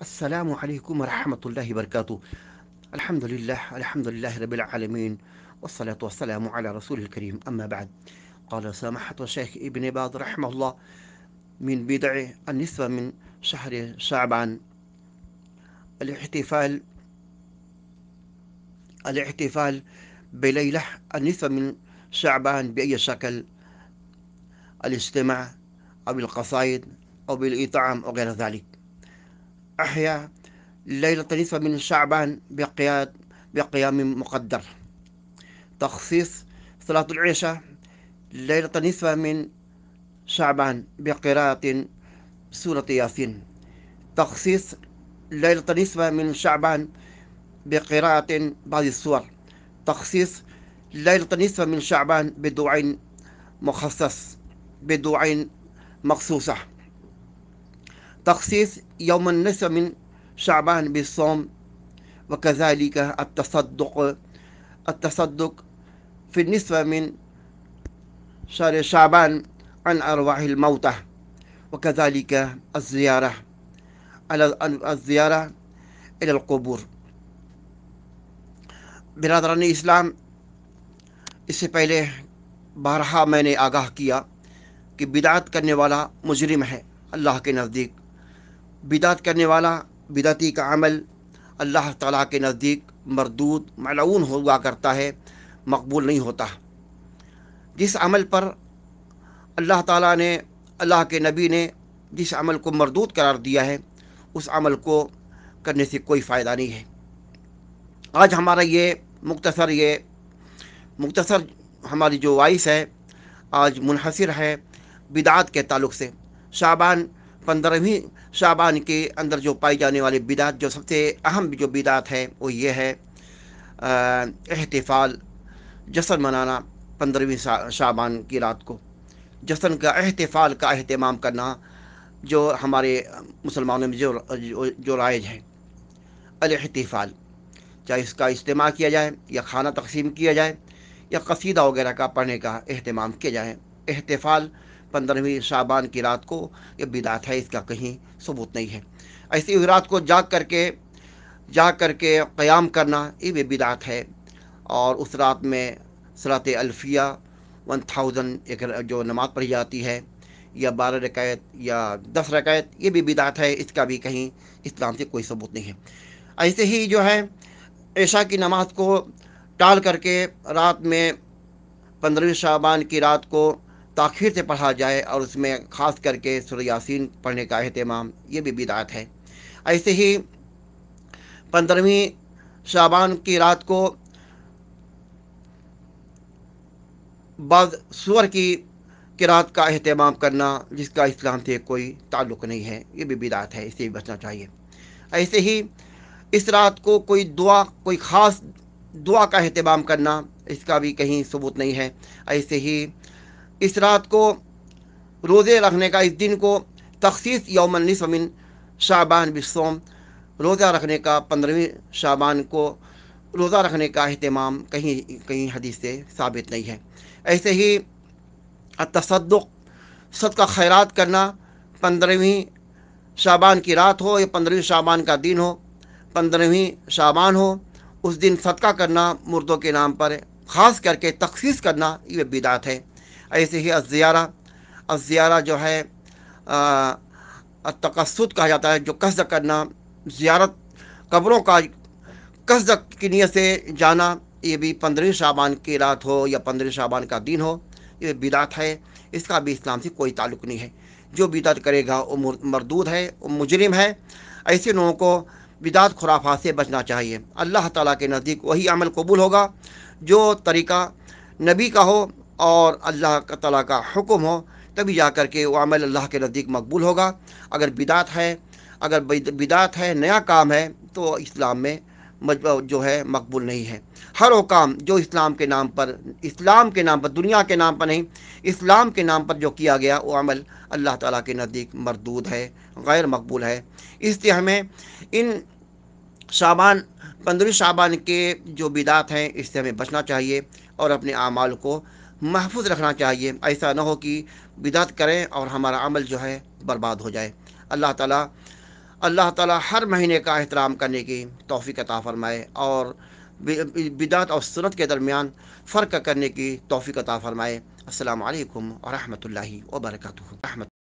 السلام عليكم ورحمة الله وبركاته الحمد لله الحمد لله رب العالمين والصلاة والسلام على رسول الكريم أما بعد قال سامحة الشيخ ابن باز رحمه الله من بدع النسبة من شهر شعبان الاحتفال الاحتفال بليلة النسبة من شعبان بأي شكل الاجتماع أو بالقصائد أو بالإطعام أو غير ذلك أحيا ليلة نصف من شعبان بقياد بقيام مقدر تخصيص صلاة العشاء ليلة نصف من شعبان بقراءة سورة ياسين تخصيص ليلة نصف من شعبان بقراءة بعض السور تخصيص ليلة نصف من شعبان بدعاء مخصص بدعاء مخصوصة تخصيص يوم النصف من شعبان بالصوم وكذلك التصدق التصدق في النصف من شهر شعبان عن أرواح الموتى وكذلك الزيارة على الزيارة إلى القبور برادران سے پہلے بارہا میں نے آگاہ کیا کہ बिदात کرنے والا مجرم ہے اللہ کے نزدیک بدعت کرنے والا بدعتی کا عمل اللہ تعالیٰ کے نزدیک مردود ملعون ہوا کرتا ہے مقبول نہیں ہوتا جس عمل پر اللہ تعالیٰ نے اللہ کے نبی نے جس عمل کو مردود قرار دیا ہے اس عمل کو کرنے سے کوئی فائدہ نہیں ہے آج ہمارا یہ مختصر یہ مختصر ہماری جو وائس ہے آج منحصر ہے بدعات کے تعلق سے شعبان پندرہویں شعبان کے اندر جو پائی جانے والی بدعت جو سب سے اہم جو بدعت ہے وہ یہ ہے احتفال جسن منانا پندرہویں شعبان کی رات کو جسن کا احتفال کا اہتمام کرنا جو ہمارے مسلمانوں میں جو جو رائج ہے الاحتفال چاہے اس کا اجتماع کیا جائے یا کھانا تقسیم کیا جائے یا قصیدہ وغیرہ کا پڑھنے کا اہتمام کیا جائے احتفال پندرہویں شعبان کی رات کو یہ بدعت ہے اس کا کہیں ثبوت نہیں ہے ایسی ہوئی رات کو جاگ کر کے جاگ کر کے قیام کرنا یہ بھی بدعت ہے اور اس رات میں صلات الفیہ ون تھاؤزن ایک جو نماز پڑھی جاتی ہے یا بارہ رکیت یا دس رکیت یہ بھی بدعت ہے اس کا بھی کہیں اسلام سے کوئی ثبوت نہیں ہے ایسے ہی جو ہے عشاء کی نماز کو ٹال کر کے رات میں پندرہویں شعبان کی رات کو تاخیر سے پڑھا جائے اور اس میں خاص کر کے سورہ یاسین پڑھنے کا اہتمام یہ بھی بدعت ہے ایسے ہی پندرہویں شعبان کی رات کو بعض سور کی قرات کا اہتمام کرنا جس کا اسلام سے کوئی تعلق نہیں ہے یہ بھی بدعت ہے اسے بھی بچنا چاہیے ایسے ہی اس رات کو کوئی دعا کوئی خاص دعا کا اہتمام کرنا اس کا بھی کہیں ثبوت نہیں ہے ایسے ہی اس رات کو روزے رکھنے کا اس دن کو تخصیص یوم النصف من شعبان بسوم روزہ رکھنے کا پندرہویں شعبان کو روزہ رکھنے کا اہتمام کہیں کہیں حدیث سے ثابت نہیں ہے ایسے ہی تصدق صدقہ خیرات کرنا پندرہویں شعبان کی رات ہو یا پندرہویں شعبان کا دن ہو پندرہویں شعبان ہو اس دن صدقہ کرنا مردوں کے نام پر خاص کر کے تخصیص کرنا یہ بدعت ہے ایسے ہی ازیارہ ازیارہ جو ہے تقصد کہا جاتا ہے جو قصد کرنا زیارت قبروں کا قصد کی نیت سے جانا یہ بھی پندرہ شعبان کی رات ہو یا پندرہ شعبان کا دن ہو یہ بدعت ہے اس کا بھی اسلام سے کوئی تعلق نہیں ہے جو بدعت کرے گا وہ مردود ہے وہ مجرم ہے ایسے لوگوں کو بدعت خرافات سے بچنا چاہیے اللہ تعالیٰ کے نزدیک وہی عمل قبول ہوگا جو طریقہ نبی کا ہو اور اللہ تعالیٰ کا حکم ہو تبھی جا کر کے وہ عمل اللہ کے نزدیک مقبول ہوگا اگر بدعت ہے اگر بدعت ہے نیا کام ہے تو اسلام میں جو ہے مقبول نہیں ہے ہر وہ کام جو اسلام کے نام پر اسلام کے نام پر دنیا کے نام پر نہیں اسلام کے نام پر جو کیا گیا وہ عمل اللہ تعالیٰ کے نزدیک مردود ہے غیر مقبول ہے اس لیے ہمیں ان شابان پندرہ شابان کے جو بدعت ہیں اس سے ہمیں بچنا چاہیے اور اپنے اعمال کو محفوظ رکھنا چاہیے ایسا نہ ہو کہ بدعت کریں اور ہمارا عمل جو ہے برباد ہو جائے اللہ تعالیٰ اللہ تعالیٰ ہر مہینے کا احترام کرنے کی توفیق عطا فرمائے اور بدعت اور سنت کے درمیان فرق کرنے کی توفیق عطا فرمائے السلام علیکم ورحمۃ اللہ وبرکاتہ رحمۃ